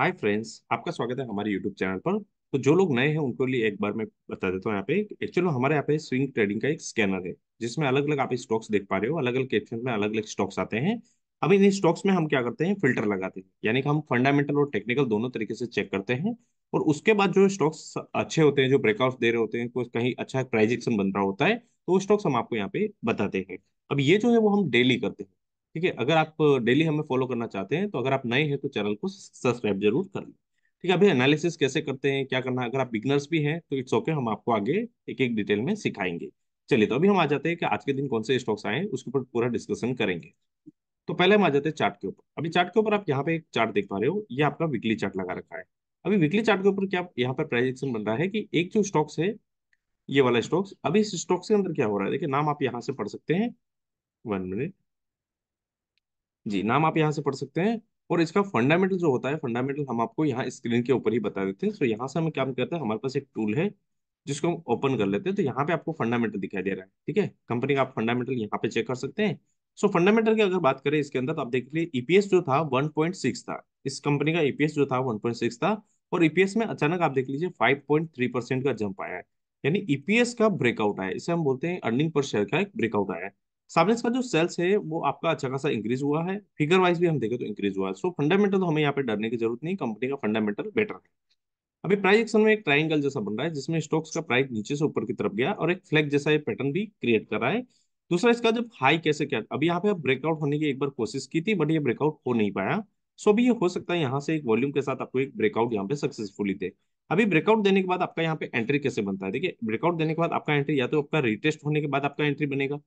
hi friends आपका स्वागत है हमारे यूट्यूब चैनल पर तो जो लोग नए हैं उनके लिए एक बार मैं बता देता हूँ यहाँ पे एक्चुअली हमारे यहाँ पे स्विंग ट्रेडिंग का एक स्कैनर है जिसमें अलग अलग आप स्टॉक्स देख पा रहे हो अलग अलग ऑप्शन में अलग अलग स्टॉक्स आते हैं अब इन स्टॉक्स में हम क्या करते हैं फिल्टर लगाते हैं यानी कि हम फंडामेंटल और टेक्निकल दोनों तरीके से चेक करते हैं और उसके बाद जो स्टॉक्स अच्छे होते हैं जो ब्रेकआउट दे रहे होते हैं कोई कहीं अच्छा प्राइजेक्शन बन रहा होता है तो वो स्टॉक्स हम आपको यहाँ पे बताते हैं अब ये जो है वो हम डेली करते हैं ठीक है अगर आप डेली हमें फॉलो करना चाहते हैं तो अगर आप नए हैं तो चैनल को सब्सक्राइब जरूर कर लें ठीक है अभी एनालिसिस कैसे करते हैं क्या करना है अगर आप बिगनर्स भी हैं तो इट्स ओके हम आपको आगे एक एक डिटेल में सिखाएंगे चलिए तो अभी हम आ जाते हैं कि आज के दिन कौन से स्टॉक्स आए हैं उसके ऊपर पूरा डिस्कशन करेंगे तो पहले हम आ जाते हैं चार्ट के ऊपर अभी चार्ट के ऊपर आप यहाँ पे एक चार्ट देख पा रहे हो ये आपका वीकली चार्ट लगा रखा है अभी वीकली चार्ट के ऊपर क्या यहाँ पर प्राइजेक्शन बन रहा है कि एक जो स्टॉक्स है ये वाला स्टॉक्स अभी इस स्टॉक्स के अंदर क्या हो रहा है देखिए नाम आप यहाँ से पढ़ सकते हैं वन मिनट जी नाम आप यहाँ से पढ़ सकते हैं और इसका फंडामेंटल जो होता है फंडामेंटल हम आपको यहाँ स्क्रीन के ऊपर ही बता देते हैं सो यहाँ से हम क्या करते हैं हमारे पास एक टूल है जिसको हम ओपन कर लेते हैं तो यहाँ पे आपको फंडामेंटल दिखाई दे रहा है ठीक है कंपनी का आप फंडामेंटल यहाँ पे चेक कर सकते हैं सो फंडामेंटल की अगर बात करें इसके अंदर तो आप देख लीजिए ईपीएस e जो था वन था इस कंपनी का ईपीएस e जो था वन था और ईपीएस e में अचानक आप देख लीजिए फाइव परसेंट का जंप आया है यानी ईपीएस का ब्रेकआउट आया इसे हम बोलते हैं अर्निंग पर शेयर का एक ब्रेकआउट आया है सामने इसका जो सेल्स है वो आपका अच्छा खासा इंक्रीज हुआ है फिगर वाइज भी हम देखें तो इंक्रीज हुआ है सो फंडामेंटल तो हमें यहाँ पे डरने की जरूरत नहीं कंपनी का फंडामेंटल बेटर है अभी प्राइस एक्शन में एक ट्राइंगल जैसा बन रहा है जिसमें स्टॉक्स का प्राइस नीचे से ऊपर की तरफ गया और एक फ्लैग जैसा ये पैटर्न भी क्रिएट कर रहा है दूसरा इसका जब हाई कैसे क्या अभी यहाँ पे ब्रेकआउट होने की एक बार कोशिश की थी बट ये ब्रेकआउट हो नहीं पाया सो अभी ये हो सकता है यहाँ से एक वॉल्यूम के साथ आपको एक ब्रेकआउट यहाँ पे सक्सेसफुली थे अभी ब्रेकआउट देने के बाद आपका यहाँ पे एंट्री कैसे बनता है देखिए ब्रेकआउट देने के बाद आपका एंट्री या तो आपका रिटेस्ट होने के बाद आपका एंट्री बनेगा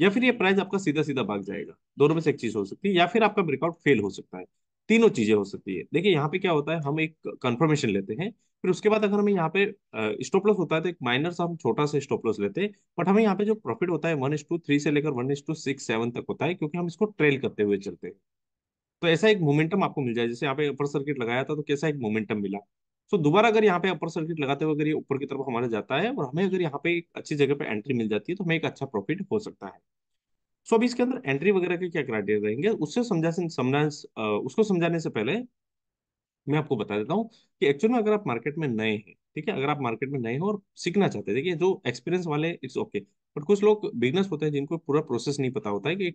या फिर ये प्राइस आपका सीधा सीधा भाग जाएगा दोनों में से एक चीज हो सकती है या फिर आपका ब्रेकआउट फेल हो सकता है तीनों चीजें हो सकती है देखिए यहाँ पे क्या होता है हम एक कंफर्मेशन लेते हैं फिर उसके बाद अगर हमें यहाँ पे स्टॉप लॉस होता है तो एक माइनर सा हम छोटा सा स्टॉप लॉस लेते हैं बट हमें यहाँ पे जो प्रॉफिट होता है वन इस टू थ्री से लेकर वन इस टू सिक्स सेवन तक होता है क्योंकि हम इसको ट्रेल करते हुए चलते हैं तो ऐसा एक मोमेंटम आपको मिल जाए जैसे यहाँ पे अपर सर्किट लगाया था तो कैसा एक मोमेंटम मिला सो so, दोबारा अगर यहाँ पे अपर सर्किट लगाते हुए अगर ये ऊपर की तरफ हमारे जाता है और हमें अगर यहाँ पे एक अच्छी जगह पे एंट्री मिल जाती है तो हमें एक अच्छा प्रॉफिट हो सकता है सो so, इसके अंदर एंट्री वगैरह के क्या क्राइटेरिया रहेंगे उससे समझा समझा उसको समझाने से पहले मैं आपको बता देता हूँ कि एक्चुअल में अगर आप मार्केट में नए हैं ठीक है अगर आप मार्केट में नए हो और सीखना चाहते हैं देखिए जो एक्सपीरियंस वाले इट्स ओके बट कुछ लोग बिजनेस होते हैं जिनको पूरा प्रोसेस नहीं पता होता है कि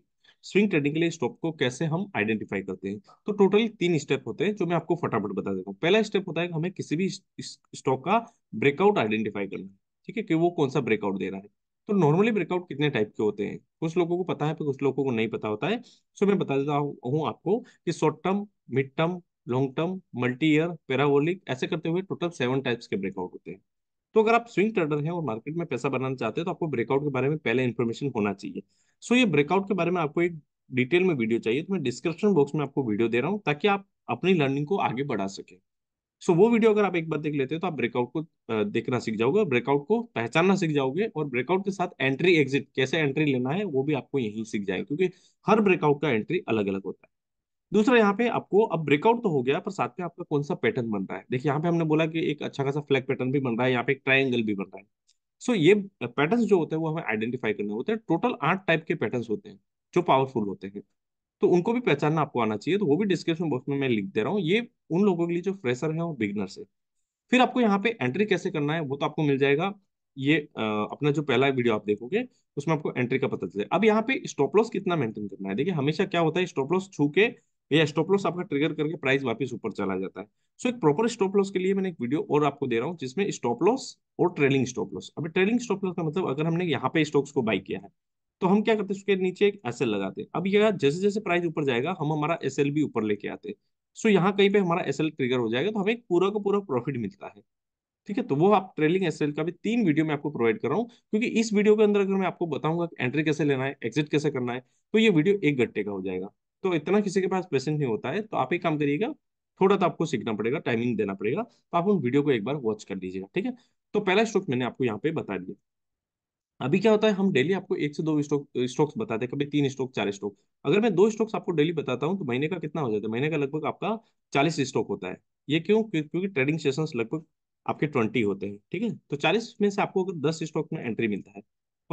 स्विंग ट्रेडिंग के लिए स्टॉक को कैसे हम आइडेंटिफाई करते हैं तो टोटल तीन स्टेप होते हैं जो मैं आपको फटाफट बता देता हूँ पहला स्टेप होता है कि हमें किसी भी स्टॉक का ब्रेकआउट आइडेंटिफाई करना ठीक है कि वो कौन सा ब्रेकआउट दे रहा है तो नॉर्मली ब्रेकआउट कितने टाइप के होते हैं कुछ लोगों को पता है पर कुछ लोगों को नहीं पता होता है सो मैं बता देता हूँ आपको कि short term mid term long term multi year parabolic ऐसे करते हुए टोटल सेवन टाइप्स के ब्रेकआउट होते हैं तो अगर आप स्विंग ट्रेडर हैं और मार्केट में पैसा बनाना चाहते हैं तो आपको ब्रेकआउट के बारे में पहले इन्फॉर्मेशन होना चाहिए सो so, ये ब्रेकआउट के बारे में आपको एक डिटेल में वीडियो चाहिए तो मैं डिस्क्रिप्शन बॉक्स में आपको वीडियो दे रहा हूँ ताकि आप अपनी लर्निंग को आगे बढ़ा सके सो so, वो वीडियो अगर आप एक बार देख लेते हैं तो आप ब्रेकआउट को देखना सीख जाओगे ब्रेकआउट को पहचानना सीख जाओगे और ब्रेकआउट के साथ एंट्री एग्जिट कैसे एंट्री लेना है वो भी आपको यहीं सीख जाए क्योंकि हर ब्रेकआउट का एंट्री अलग अलग होता है दूसरा यहाँ पे आपको अब ब्रेकआउट तो हो गया पर साथ में आपका कौन सा पैटर्न बन रहा है देखिए यहाँ पे हमने बोला कि एक अच्छा खासा फ्लैग पैटर्न भी बन रहा है यहाँ पे एक ट्राइंगल भी बन रहा है सो so, ये पैटर्न जो होते हैं वो हमें आइडेंटिफाई करने होते हैं टोटल आठ टाइप के पैटर्न होते हैं जो पावरफुल होते हैं तो उनको भी पहचानना आपको आना चाहिए तो वो भी डिस्क्रिप्शन बॉक्स में मैं लिख दे रहा हूँ ये उन लोगों के लिए जो फ्रेशर है और बिगनर्स है फिर आपको यहाँ पे एंट्री कैसे करना है वो तो आपको मिल जाएगा ये अपना जो पहला वीडियो आप देखोगे उसमें आपको एंट्री का पता चले अब यहाँ पे स्टॉप लॉस कितना मेंटेन करना है देखिए हमेशा क्या होता है स्टॉप लॉस छू के या स्टॉप लॉस आपका ट्रिगर करके प्राइस वापस ऊपर चला जाता है सो so, एक प्रॉपर स्टॉप लॉस के लिए मैंने एक वीडियो और आपको दे रहा हूँ जिसमें स्टॉप लॉस और ट्रेलिंग स्टॉप लॉस अब ट्रेलिंग स्टॉप लॉस का मतलब अगर हमने यहाँ पे स्टॉक्स को बाई किया है तो हम क्या करते हैं उसके नीचे एक एस लगाते हैं अब यह जैसे जैसे प्राइस ऊपर जाएगा हम हमारा एस एल भी ऊपर लेके आते हैं सो so, यहाँ कहीं पे हमारा एस एल ट्रिगर हो जाएगा तो हमें पूरा का पूरा प्रॉफिट मिलता है ठीक है तो वो आप ट्रेलिंग एसएल का भी तीन वीडियो में आपको प्रोवाइड कर रहा हूँ क्योंकि इस वीडियो के अंदर अगर मैं आपको बताऊंगा एंट्री कैसे लेना है एग्जिट कैसे करना है तो ये वीडियो एक घंटे का हो जाएगा तो इतना किसी के पास पेशेंस नहीं होता है तो आप एक काम करिएगा थोड़ा तो आपको सीखना पड़ेगा टाइमिंग देना पड़ेगा तो आप उन वीडियो को एक बार वॉच कर लीजिएगा ठीक है तो पहला स्ट्रोक मैंने आपको यहाँ पे बता दिया अभी क्या होता है हम डेली आपको एक से दो स्ट्रोक स्ट्रोक्स बताते हैं कभी तीन स्ट्रोक चार स्ट्रोक अगर मैं दो स्ट्रोक्स आपको डेली बताता हूँ तो महीने का कितना हो जाता है महीने का लगभग आपका चालीस स्ट्रोक होता है ये क्यों क्योंकि ट्रेडिंग सेशन लगभग आपके ट्वेंटी होते हैं ठीक है तो चालीस में से आपको अगर दस स्ट्रोक में एंट्री मिलता है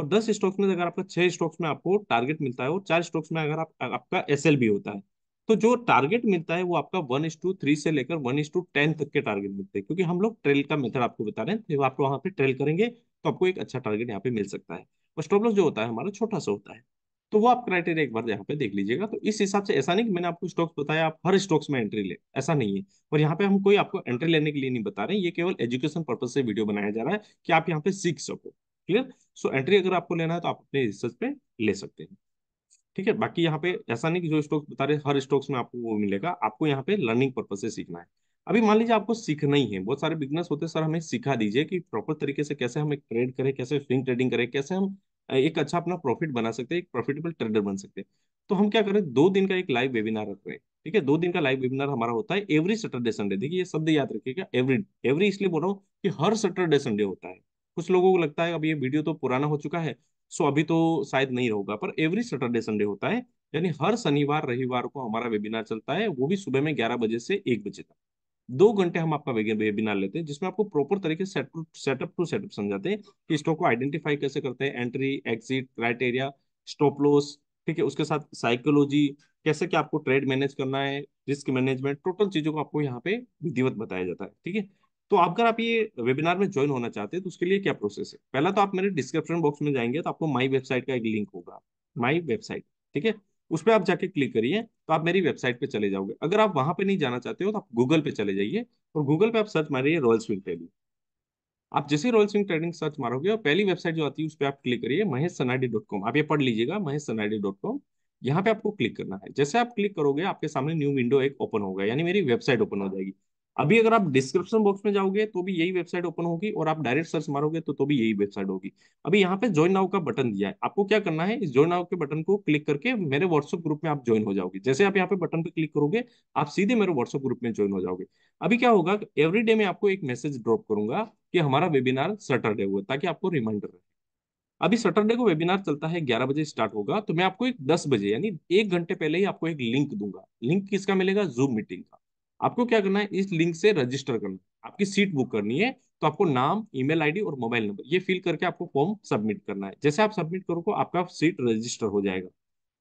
और दस स्टॉक्स में अगर आपका छह स्टॉक्स में आपको टारगेट मिलता है और चार स्टॉक्स में अगर आप, आपका एस होता है तो जो टारगेट मिलता है वो आपका वन इस टू थ्री से लेकर वन इस टू टेन तक के टारगेट मिलते हैं क्योंकि हम लोग ट्रेल का मेथड आपको बता रहे हैं तो आप वहाँ पे ट्रेल करेंगे तो आपको एक अच्छा टारगेट यहाँ पे मिल सकता है और स्टॉप लॉस जो होता है हमारा छोटा सा होता है तो वो आप क्राइटेरिया एक बार यहाँ पे देख लीजिएगा तो इस हिसाब से ऐसा नहीं कि मैंने आपको स्टॉक्स बताया आप हर स्टॉक्स में एंट्री ले ऐसा नहीं है और यहाँ पे हम कोई आपको एंट्री लेने के लिए नहीं बता रहे हैं ये केवल एजुकेशन पर्पज से वीडियो बनाया जा रहा है कि आप यहाँ पे सीख सको क्लियर सो एंट्री अगर आपको लेना है तो आप अपने रिसर्च पे ले सकते हैं ठीक है बाकी यहाँ पे ऐसा नहीं कि जो स्टॉक बता रहे हर स्टॉक्स में आपको वो मिलेगा आपको यहाँ पे लर्निंग पर्पज से सीखना है अभी मान लीजिए आपको सीखना ही है बहुत सारे बिजनेस होते हैं सर हमें सिखा दीजिए कि प्रॉपर तरीके से कैसे हम एक ट्रेड करें कैसे स्विंग ट्रेडिंग करें कैसे हम एक अच्छा अपना प्रॉफिट बना सकते हैं एक प्रॉफिटेबल ट्रेडर बन सकते हैं तो हम क्या करें दो दिन का एक लाइव वेबिनार रख रहे हैं ठीक है दो दिन का लाइव वेबिनार हमारा होता है एवरी सैटरडे संडे देखिए ये शब्द याद रखिएगा एवरी एवरी इसलिए बोल रहा हूँ कि हर सैटरडे संडे होता है कुछ लोगों को लगता है अब ये वीडियो तो पुराना हो चुका है सो अभी तो शायद नहीं होगा पर एवरी सैटरडे संडे होता है यानी हर शनिवार रविवार को हमारा वेबिनार चलता है वो भी सुबह में ग्यारह बजे से एक बजे तक दो घंटे हम आपका वेबिनार लेते हैं जिसमें आपको प्रॉपर तरीके से सेटअप टू सेटअप समझाते हैं कि स्टॉक को आइडेंटिफाई कैसे करते हैं entry exit criteria stop loss ठीक है उसके साथ साइकोलॉजी कैसे क्या आपको ट्रेड मैनेज करना है रिस्क मैनेजमेंट टोटल चीजों को आपको यहाँ पे विधिवत बताया जाता है ठीक है तो अगर आप ये वेबिनार में ज्वाइन होना चाहते हैं तो उसके लिए क्या प्रोसेस है पहला तो आप मेरे डिस्क्रिप्शन बॉक्स में जाएंगे तो आपको माई वेबसाइट का एक लिंक होगा माई वेबसाइट ठीक है उस पर आप जाके क्लिक करिए तो आप मेरी वेबसाइट पे चले जाओगे अगर आप वहां पे नहीं जाना चाहते हो तो आप गूगल पे चले जाइए और गूगल पे आप सर्च मारिए रॉयल स्विंग ट्रेडिंग आप जैसे रॉयल स्विंग ट्रेडिंग सर्च मारोगे और पहली वेबसाइट जो आती है उस पर आप क्लिक करिए महेश सनाडी डॉट कॉम आप ये पढ़ लीजिएगा महेश सनाडी डॉट कॉम यहाँ पे आपको क्लिक करना है जैसे आप क्लिक करोगे आपके सामने न्यू विंडो एक ओपन होगा यानी मेरी वेबसाइट ओपन हो जाएगी अभी अगर आप डिस्क्रिप्शन बॉक्स में जाओगे तो भी यही वेबसाइट ओपन होगी और आप डायरेक्ट सर्च मारोगे तो तो भी यही वेबसाइट होगी अभी यहाँ पे ज्वाइन नाउ का बटन दिया है आपको क्या करना है इस ज्वाइन नाउ के बटन को क्लिक करके मेरे व्हाट्सएप ग्रुप में आप ज्वाइन हो जाओगे जैसे आप यहाँ पे बटन पे क्लिक करोगे आप सीधे मेरे व्हाट्सएप ग्रुप में ज्वाइन हो जाओगे अभी क्या होगा एवरी डे आपको एक मैसेज ड्रॉप करूंगा कि हमारा वेबिनार सैटरडे हुआ ताकि आपको रिमाइंडर रहे अभी सैटरडे को वेबिनार चलता है ग्यारह बजे स्टार्ट होगा तो मैं आपको एक दस बजे यानी एक घंटे पहले ही आपको एक लिंक दूंगा लिंक किसका मिलेगा जूम मीटिंग का आपको क्या करना है इस लिंक से रजिस्टर करना आपकी सीट बुक करनी है तो आपको नाम ईमेल आईडी और मोबाइल नंबर ये फिल करके आपको फॉर्म सबमिट करना है जैसे आप सबमिट करोगे आपका सीट रजिस्टर हो जाएगा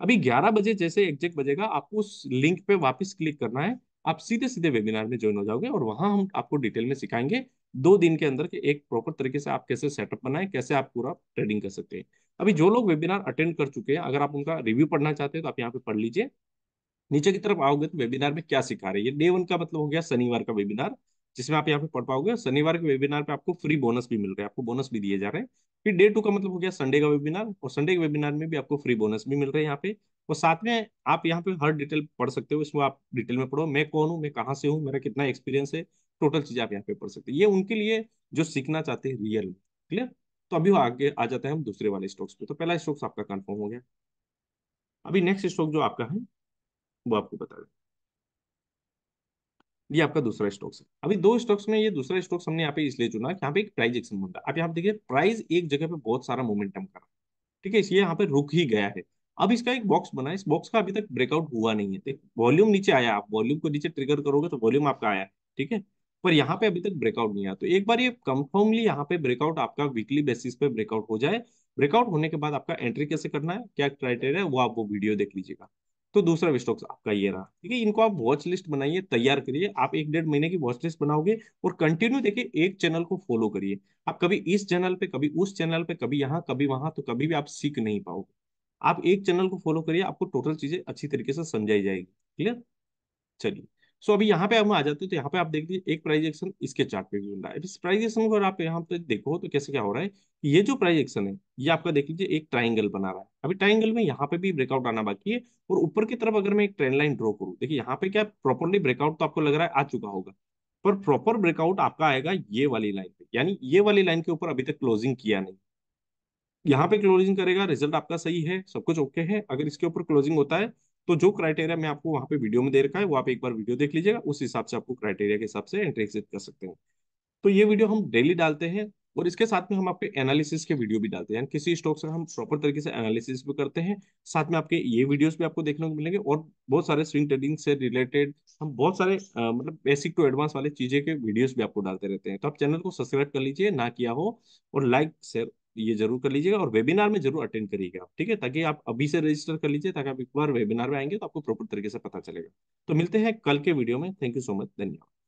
अभी 11 बजे जैसे एग्जेक्ट बजेगा आपको उस लिंक पे वापस क्लिक करना है आप सीधे सीधे वेबिनार में ज्वाइन हो जाओगे और वहां हम आपको डिटेल में सिखाएंगे दो दिन के अंदर के एक प्रॉपर तरीके से आप कैसे सेटअप बनाए कैसे आप पूरा ट्रेडिंग कर सकते हैं अभी जो लोग वेबिनार अटेंड कर चुके हैं अगर आप उनका रिव्यू पढ़ना चाहते हैं तो आप यहाँ पे पढ़ लीजिए नीचे की तरफ आओगे तो वेबिनार में क्या सिखा रहे हैं डे वन का मतलब हो गया शनिवार का वेबिनार जिसमें आप यहाँ पे पढ़ पाओगे शनिवार के वेबिनार पे आपको फ्री बोनस भी मिल रहा है आपको बोनस भी दिए जा रहे हैं फिर डे टू का मतलब हो गया संडे का वेबिनार और संडे के वेबिनार में भी आपको फ्री बोनस भी मिल रहा है यहाँ पे और साथ में आप यहाँ पे हर डिटेल पढ़ सकते हो इसमें आप डिटेल में पढ़ो मैं कौन हूँ मैं कहाँ से हूँ मेरा कितना एक्सपीरियंस है टोटल चीज आप यहाँ पे पढ़ सकते हो ये उनके लिए जो सीखना चाहते हैं रियल क्लियर तो अभी आगे आ जाते हैं हम दूसरे वाले स्टॉक्स पे तो पहला स्टॉक्स आपका कन्फर्म हो गया अभी नेक्स्ट स्टॉक जो आपका है वो आपको बता दें ये आपका दूसरा स्टॉक्स है अभी दो स्टॉक्स में ये दूसरा स्टॉक्स हमने यहाँ पे इसलिए चुना यहाँ पे एक प्राइज एक्शन होता है आप यहाँ देखिए प्राइस एक जगह पे बहुत सारा मोमेंटम कर रहा है ठीक है इसलिए यहाँ पे रुक ही गया है अब इसका एक बॉक्स बना इस बॉक्स का अभी तक ब्रेकआउट हुआ नहीं है वॉल्यूम नीचे आया आप वॉल्यूम को नीचे ट्रिगर करोगे तो वॉल्यूम आपका आया ठीक है पर यहाँ पे अभी तक ब्रेकआउट नहीं आया तो एक बार ये कंफर्मली यहाँ पे ब्रेकआउट आपका वीकली बेसिस पे ब्रेकआउट हो जाए ब्रेकआउट होने के बाद आपका एंट्री कैसे करना है क्या क्राइटेरिया है वो आप वो वीडियो देख लीजिएगा तो दूसरा स्टॉक्स आपका ये रहा ठीक है इनको आप वॉच लिस्ट बनाइए तैयार करिए आप एक डेढ़ महीने की वॉच लिस्ट बनाओगे और कंटिन्यू देखिए एक चैनल को फॉलो करिए आप कभी इस चैनल पे कभी उस चैनल पे कभी यहाँ कभी वहां तो कभी भी आप सीख नहीं पाओगे आप एक चैनल को फॉलो करिए आपको टोटल चीजें अच्छी तरीके से समझाई जाएगी क्लियर चलिए सो अभी यहाँ पे हम आ जाते हैं तो यहाँ पे आप देख लीजिए एक प्राइजेक्शन इसके चार्ट पे भी मिल रहा है इस प्राइजेक्शन को आप यहाँ पे देखो तो कैसे क्या हो रहा है ये जो प्राइजेक्शन है ये आपका देख लीजिए एक ट्राइंगल बना रहा है अभी ट्राइंगल में यहाँ पे भी ब्रेकआउट आना बाकी है और ऊपर की तरफ अगर मैं एक ट्रेन लाइन ड्रॉ करूँ देखिए यहाँ पे क्या प्रॉपरली ब्रेकआउट तो आपको लग रहा है आ चुका होगा पर प्रॉपर ब्रेकआउट आपका आएगा ये वाली लाइन पे यानी ये वाली लाइन के ऊपर अभी तक क्लोजिंग किया नहीं यहाँ पे क्लोजिंग करेगा रिजल्ट आपका सही है सब कुछ ओके है अगर इसके ऊपर क्लोजिंग होता है तो जो क्राइटेरिया मैं आपको वहाँ पे वीडियो में दे रखा है वो आप एक बार वीडियो देख लीजिएगा उस हिसाब से आपको क्राइटेरिया के हिसाब से एंट्री एग्जिट कर सकते हैं तो ये वीडियो हम डेली डालते हैं और इसके साथ में हम आपके एनालिसिस के वीडियो भी डालते हैं किसी स्टॉक का हम प्रॉपर तरीके से एनालिसिस भी करते हैं साथ में आपके ये वीडियोस भी आपको देखने को मिलेंगे और बहुत सारे स्विंग ट्रेडिंग से रिलेटेड हम बहुत सारे आ, मतलब बेसिक टू एडवांस वाले चीजें के वीडियोस भी आपको डालते रहते हैं तो आप चैनल को सब्सक्राइब कर लीजिए ना किया हो और लाइक शेयर ये जरूर कर लीजिएगा और वेबिनार में जरूर अटेंड करिएगा आप ठीक है ताकि आप अभी से रजिस्टर कर लीजिए ताकि आप एक बार वेबिनार में आएंगे तो आपको प्रॉपर तरीके से पता चलेगा तो मिलते हैं कल के वीडियो में थैंक यू सो मच धन्यवाद